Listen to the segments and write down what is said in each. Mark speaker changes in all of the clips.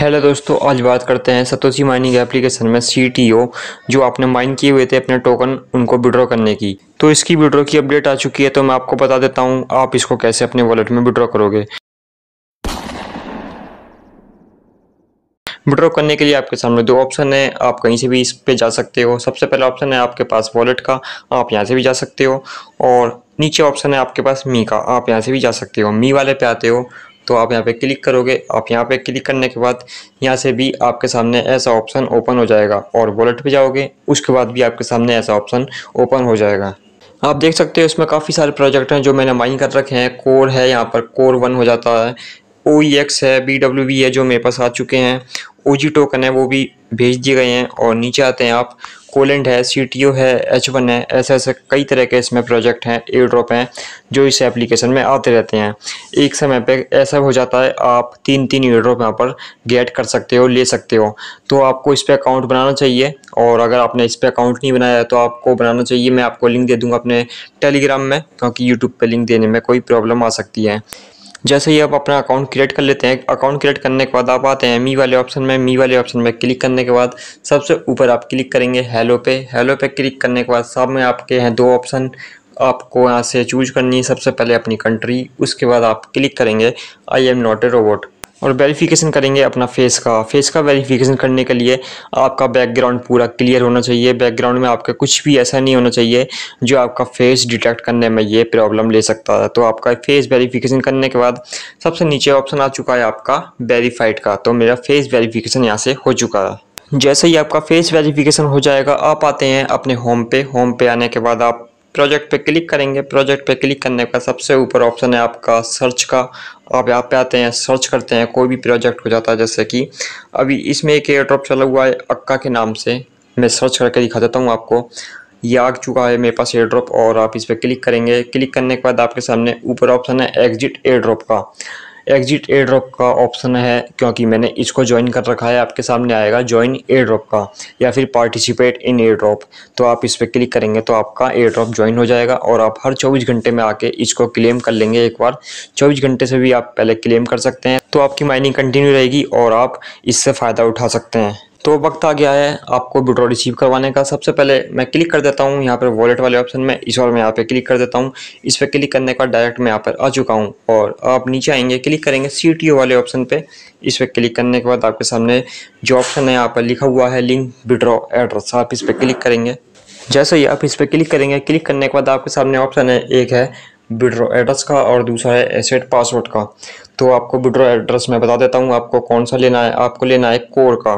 Speaker 1: hello दोस्तों आज बात करते हैं सतोसी माइनिंग एप्लीकेशन में सी जो आपने माइन किए हुए थे अपने टोकन उनको विड्रॉ करने की तो इसकी विड्रॉ की अपडेट आ चुकी है तो मैं आपको बता देता हूँ आप इसको कैसे अपने वॉलेट में विड्रॉ करोगे विड्रॉ करने के लिए आपके सामने दो ऑप्शन है आप कहीं से भी इस पे जा सकते हो सबसे पहला ऑप्शन है आपके पास वॉलेट का आप यहाँ से भी जा सकते हो और नीचे ऑप्शन है आपके पास मी का आप यहाँ से भी जा सकते हो मी वाले पे आते हो तो आप यहाँ पे क्लिक करोगे आप यहाँ पे क्लिक करने के बाद यहाँ से भी आपके सामने ऐसा ऑप्शन ओपन हो जाएगा और वॉलेट पे जाओगे उसके बाद भी आपके सामने ऐसा ऑप्शन ओपन हो जाएगा आप देख सकते हो इसमें काफ़ी सारे प्रोजेक्ट हैं जो मैंने माइन कर रखे हैं कोर है यहाँ पर कोर वन हो जाता है ओ e है बी e है जो मेरे पास आ चुके हैं ओ टोकन है वो भी भेज दिए गए हैं और नीचे आते हैं आप कोलेंट है सी टी ओ है एच वन है ऐसे ऐसे कई तरह के इसमें प्रोजेक्ट हैं एयर ड्रॉप हैं जो इस एप्लीकेशन में आते रहते हैं एक समय पे ऐसा हो जाता है आप तीन तीन एयर ड्रॉप यहाँ पर गेट कर सकते हो ले सकते हो तो आपको इस पर अकाउंट बनाना चाहिए और अगर आपने इस पर अकाउंट नहीं बनाया तो आपको बनाना चाहिए मैं आपको लिंक दे दूँगा अपने टेलीग्राम में क्योंकि यूट्यूब पर लिंक देने में कोई प्रॉब्लम आ सकती है जैसे ही आप अपना अकाउंट क्रिएट कर लेते हैं अकाउंट क्रिएट करने के बाद आप आते हैं मी वाले ऑप्शन में मी वाले ऑप्शन में क्लिक करने के बाद सबसे ऊपर आप क्लिक करेंगे हेलो पे हेलो पे क्लिक करने के बाद सब में आपके हैं दो ऑप्शन आपको यहाँ से चूज करनी है सबसे पहले अपनी कंट्री उसके बाद आप क्लिक करेंगे I am not a robot और वेरिफिकेशन करेंगे अपना फेस का फेस का वेरिफिकेशन करने के लिए आपका बैकग्राउंड पूरा क्लियर होना चाहिए बैकग्राउंड में आपका कुछ भी ऐसा नहीं होना चाहिए जो आपका फेस डिटेक्ट करने में ये प्रॉब्लम ले सकता है तो आपका फेस वेरिफिकेशन करने के बाद सबसे नीचे ऑप्शन आ चुका है आपका वेरीफाइड का तो मेरा फेस वेरीफिकेशन यहाँ से हो चुका है जैसे ही आपका फेस वेरीफिकेशन हो जाएगा आप आते हैं अपने होम पे होम पे आने के बाद आप प्रोजेक्ट पे क्लिक करेंगे प्रोजेक्ट पे क्लिक करने का सबसे ऊपर ऑप्शन है आपका सर्च का आप यहाँ पे आते हैं सर्च करते हैं कोई भी प्रोजेक्ट हो जाता है जैसे कि अभी इसमें एक एयर ड्रॉप चला हुआ है अक्का के नाम से मैं सर्च करके दिखा देता हूँ आपको ये आ चुका है मेरे पास एयर ड्रॉप और आप इस पर क्लिक करेंगे क्लिक करने के बाद आपके सामने ऊपर ऑप्शन है एग्जिट एयर ड्रॉप का एग्जिट ए ड्रॉप का ऑप्शन है क्योंकि मैंने इसको ज्वाइन कर रखा है आपके सामने आएगा ज्वाइन ए ड्रॉप का या फिर पार्टिसिपेट इन ए ड्रॉप तो आप इस पर क्लिक करेंगे तो आपका ए ड्रॉप ज्वाइन हो जाएगा और आप हर चौबीस घंटे में आके इसको क्लेम कर लेंगे एक बार चौबीस घंटे से भी आप पहले क्लेम कर सकते हैं तो आपकी माइनिंग कंटिन्यू रहेगी और आप इससे फ़ायदा उठा सकते हैं तो वक्त आ गया है आपको विड्रॉ रिसीव करवाने का सबसे पहले मैं क्लिक कर देता हूँ यहाँ पर वॉलेट वाले ऑप्शन में इस और मैं यहाँ पे क्लिक कर देता हूँ इस पर क्लिक करने का डायरेक्ट मैं यहाँ पर आ चुका हूँ और आप नीचे आएंगे क्लिक करेंगे सी वाले ऑप्शन पे इस पर क्लिक करने के बाद आपके सामने जो ऑप्शन है यहाँ पर लिखा हुआ है लिंक विड्रॉ एड्रेस आप इस पर क्लिक करेंगे जैसे ही आप इस पर क्लिक करेंगे क्लिक करने के बाद आपके सामने ऑप्शन है एक है विड्रो एड्रेस का और दूसरा है एसेट पासवर्ड का तो आपको विड्रो एड्रेस मैं बता देता हूँ आपको कौन सा लेना है आपको लेना है कोर का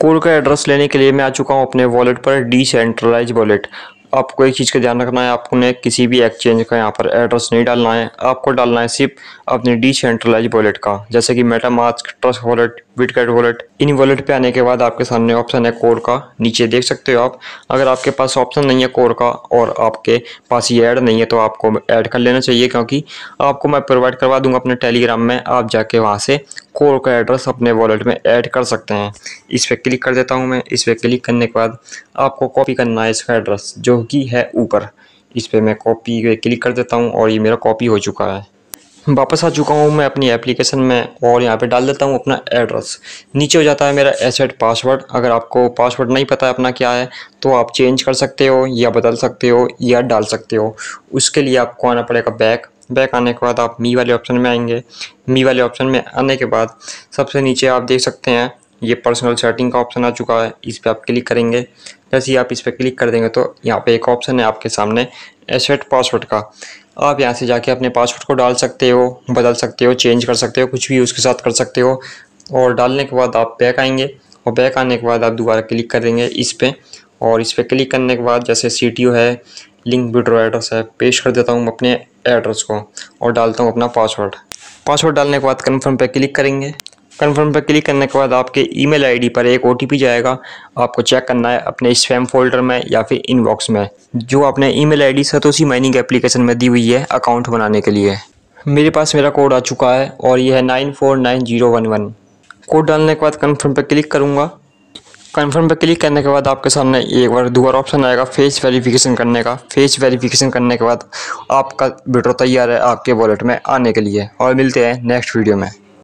Speaker 1: कोड का एड्रेस लेने के लिए मैं आ चुका हूँ अपने वॉलेट पर डिसेंट्रलाइज वॉलेट आपको एक चीज़ का ध्यान रखना है आपको ने किसी भी एक्सचेंज का यहाँ पर एड्रेस नहीं डालना है आपको डालना है सिर्फ अपने डिसेंट्रलाइज वॉलेट का जैसे कि MetaMask trust wallet bitcoin wallet इन वॉलेट पे आने के बाद आपके सामने ऑप्शन है कोर का नीचे देख सकते हो आप अगर आपके पास ऑप्शन नहीं है कोर का और आपके पास ये ऐड नहीं है तो आपको ऐड कर लेना चाहिए क्योंकि आपको मैं प्रोवाइड करवा दूंगा अपने टेलीग्राम में आप जाके वहाँ से कोर का एड्रेस अपने वॉलेट में ऐड कर सकते हैं इस पर क्लिक कर देता हूँ मैं इस पर क्लिक करने के बाद आपको कॉपी करना है इसका एड्रेस जो कि है ऊपर इस पर मैं कॉपी क्लिक कर देता हूँ और ये मेरा कॉपी हो चुका है वापस आ चुका हूँ मैं अपनी एप्लीकेशन में और यहाँ पे डाल देता हूँ अपना एड्रेस नीचे हो जाता है मेरा एसेट पासवर्ड अगर आपको पासवर्ड नहीं पता है अपना क्या है तो आप चेंज कर सकते हो या बदल सकते हो या डाल सकते हो उसके लिए आपको आना पड़ेगा बैक बैक आने के बाद आप मी वाले ऑप्शन में आएंगे मी वाले ऑप्शन में आने के बाद सबसे नीचे आप देख सकते हैं ये पर्सनल सेटिंग का ऑप्शन आ चुका है इस पर आप क्लिक करेंगे जैसे ही आप इस पर क्लिक कर देंगे तो यहाँ पे एक ऑप्शन है आपके सामने एसेट पासवर्ड का आप यहाँ से जाके अपने पासवर्ड को डाल सकते हो बदल सकते हो चेंज कर सकते हो कुछ भी उसके साथ कर सकते हो और डालने के बाद आप बैक आएंगे और बैक आने के बाद आप दोबारा क्लिक करेंगे इस पर और इस पर क्लिक करने के बाद जैसे सी है लिंक विड्रो एड्रेस है पेश कर देता हूँ अपने एड्रेस को और डालता हूँ अपना पासवर्ड पासवर्ड डालने के बाद कन्फर्म पे क्लिक करेंगे कन्फर्म पर क्लिक करने के बाद आपके ईमेल आईडी पर एक ओटीपी जाएगा आपको चेक करना है अपने स्पैम फोल्डर में या फिर इनबॉक्स में जो आपने email ID Satoshi mining application में दी हुई है अकाउंट बनाने के लिए मेरे पास मेरा कोड आ चुका है और यह है nine four nine zero one one code डालने के बाद कन्फर्म पर क्लिक करूँगा कन्फर्म पर क्लिक करने के बाद आपके सामने एक बार दोबारा ऑप्शन आएगा फेस वेरिफिकेशन करने का फेस वेरिफिकेशन करने के बाद आपका विड्रो तैयार है आपके वॉलेट में आने के लिए और मिलते हैं नेक्स्ट वीडियो में